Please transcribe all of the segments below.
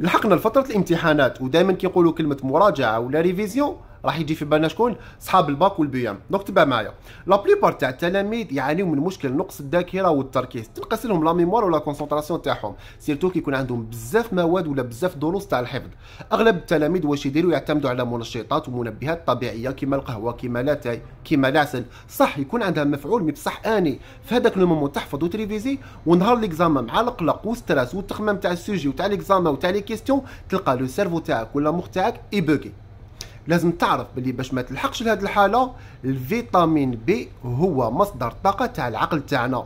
لحقنا لفتره الامتحانات ودائما كيقولوا كلمه مراجعه ولا ريفيزيون راح يجي في بالنا شكون صحاب الباك ام دونك تبع معايا لا بليبار تاع التلاميذ يعانيو من مشكل نقص الذاكره والتركيز تنقص لهم لا ميموار ولا كونسونطراسيون تاعهم سيرتو كي يكون عندهم بزاف مواد ولا بزاف دروس تاع الحفظ اغلب التلاميذ واش يديروا يعتمدوا على منشطات ومنبهات طبيعيه كيما القهوه كيما لاتاي كيما العسل صح يكون عندها مفعول مي بصح اني في هذاك لو مومون تحفظ وتريفيزي ونهار ليكزامان مع القلق والستريس والتخمام تاع السوجي وتاع ليكزامان وتاع لي كيستيون تلقى لو سيرفو تاعك ولا مخ تاعك يبوكي لازم تعرف بلي باش ما تلحقش لهاد الحاله الفيتامين بي هو مصدر طاقه تاع العقل تاعنا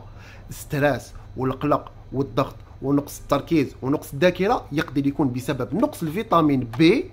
ستريس والقلق والضغط ونقص التركيز ونقص الذاكره يقدر يكون بسبب نقص الفيتامين بي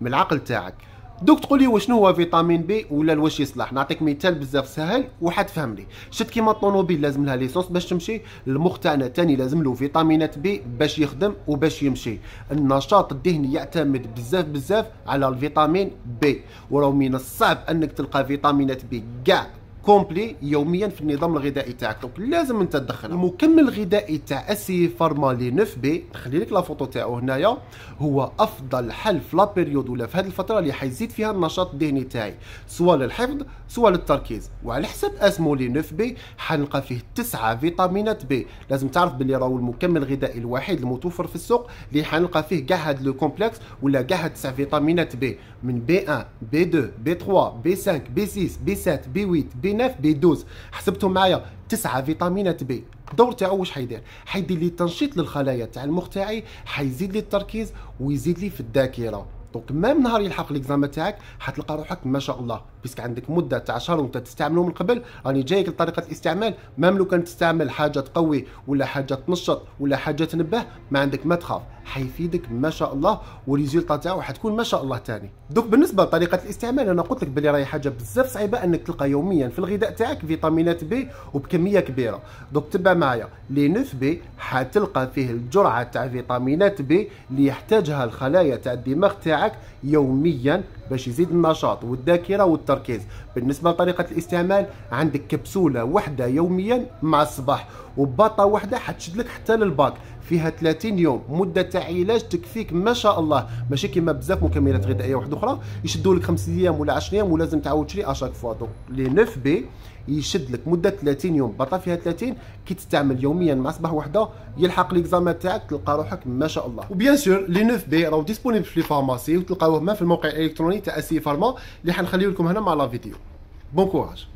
من العقل تاعك دوك تقول لي واشنو هو فيتامين بي ولا واش يصلح نعطيك مثال بزاف سهل وحتفهم لي شفت كيما الطوموبيل لازم لها ليسونس باش تمشي المخ تاعنا تاني لازم له فيتامينات بي باش يخدم وباش يمشي النشاط الذهني يعتمد بزاف بزاف على الفيتامين بي ولو من الصعب انك تلقى فيتامينات بي كاع كومبلي يوميا في النظام الغذائي تاعك دونك لازم انت تدخلها المكمل الغذائي تاع اسي فارمالي 9 بي نخلي لك لا فوتو تاعو هنايا هو افضل حل في لا بيريود ولا في هذه الفتره اللي حيزيد فيها النشاط الذهني تاعي سواء للحفظ سواء للتركيز وعلى حسب اسمولي 9 بي حنلقى فيه 9 فيتامينات بي لازم تعرف باللي راهو المكمل الغذائي الوحيد المتوفر في السوق اللي حنلقى فيه كاع هاد لو كومبلكس ولا كاع هاد 9 فيتامينات بي من بي 1 بي 2 بي 3 بي 5 بي 6 بي 7 بي 8 بي بيناف بي 12 حسبتوا معايا تسعة فيتامينات بي الدور تاعو واش حيدير حيدير لي تنشيط للخلايا تاع المخ تاعي حيزيد لي التركيز ويزيد لي في الذاكره دونك مام نهار يلحق ليكزام تاعك حتلقى روحك ما شاء الله بيسك عندك مده تاع شهر وانت تستعمله من قبل راني جايك لطريقه الاستعمال مام لو كان تستعمل حاجه تقوي ولا حاجه تنشط ولا حاجه تنبه ما عندك ما تخاف حيفيدك ما شاء الله والريزولتا تاعو حتكون ما شاء الله ثاني دوك بالنسبه لطريقه الاستعمال انا قلت لك بلي راهي حاجه بزاف صعيبه انك تلقى يوميا في الغذاء تاعك فيتامينات بي وبكميه كبيره دوك تبع معايا لي بي حتلقى فيه الجرعه تاع فيتامينات بي اللي يحتاجها الخلايا تاع الدماغ تاعك يوميا باش يزيد النشاط والذاكره والتركيز بالنسبه لطريقه الاستعمال عندك كبسوله واحده يوميا مع الصباح وباطه واحده حتشد لك حتى للباك فيها 30 يوم مده تاع علاج تكفيك ما شاء الله ماشي كيما بزاف مكملات غذائيه واحده اخرى يشدوا لك 5 ايام ولا 10 ايام ولازم تعاود تشري اشاك فوا دونك لي 9 بي يشد لك مده 30 يوم بطل فيها 30 كي تستعمل يوميا مع صباح وحده يلحق ليكزام تاعك تلقى روحك ما شاء الله وبيان سور لي 9 بي راهو ديسبونيبل في لي فارماسي وتلقاوه ما في الموقع الالكتروني تاع اسي فارما اللي حنخليه لكم هنا مع لا فيديو بون كوراج